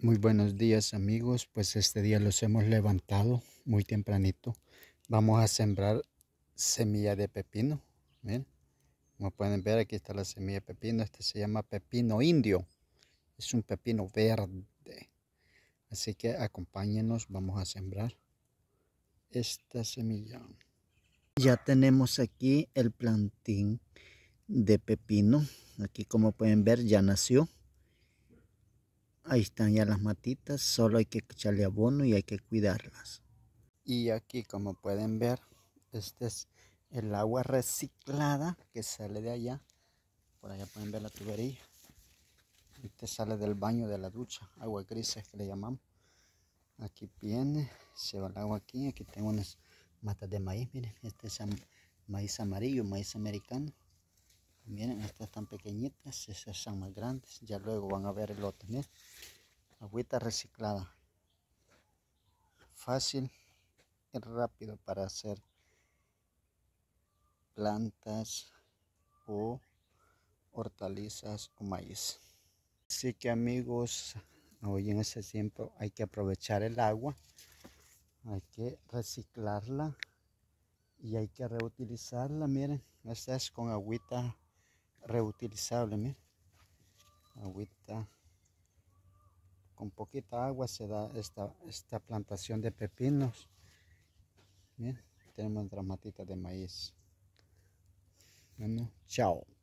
Muy buenos días amigos, pues este día los hemos levantado muy tempranito. Vamos a sembrar semilla de pepino. como pueden ver aquí está la semilla de pepino. Este se llama pepino indio. Es un pepino verde. Así que acompáñenos, vamos a sembrar esta semilla. Ya tenemos aquí el plantín de pepino. Aquí como pueden ver ya nació Ahí están ya las matitas, solo hay que echarle abono y hay que cuidarlas. Y aquí como pueden ver, este es el agua reciclada que sale de allá. Por allá pueden ver la tubería. Este sale del baño de la ducha, agua es que le llamamos. Aquí viene, se va el agua aquí. Aquí tengo unas matas de maíz, miren. Este es maíz amarillo, maíz americano. Miren, estas están pequeñitas, esas son más grandes. Ya luego van a ver el otro, miren agüita reciclada. Fácil y rápido para hacer plantas o hortalizas o maíz. Así que amigos, hoy en este tiempo hay que aprovechar el agua, hay que reciclarla y hay que reutilizarla. Miren, esta es con agüita reutilizable, miren. Agüita poquita agua se da esta, esta plantación de pepinos. Bien, tenemos otra de maíz. Bueno, chao.